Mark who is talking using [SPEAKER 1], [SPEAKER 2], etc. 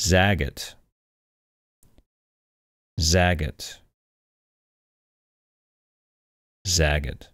[SPEAKER 1] Zag it. Zag it. Zag it.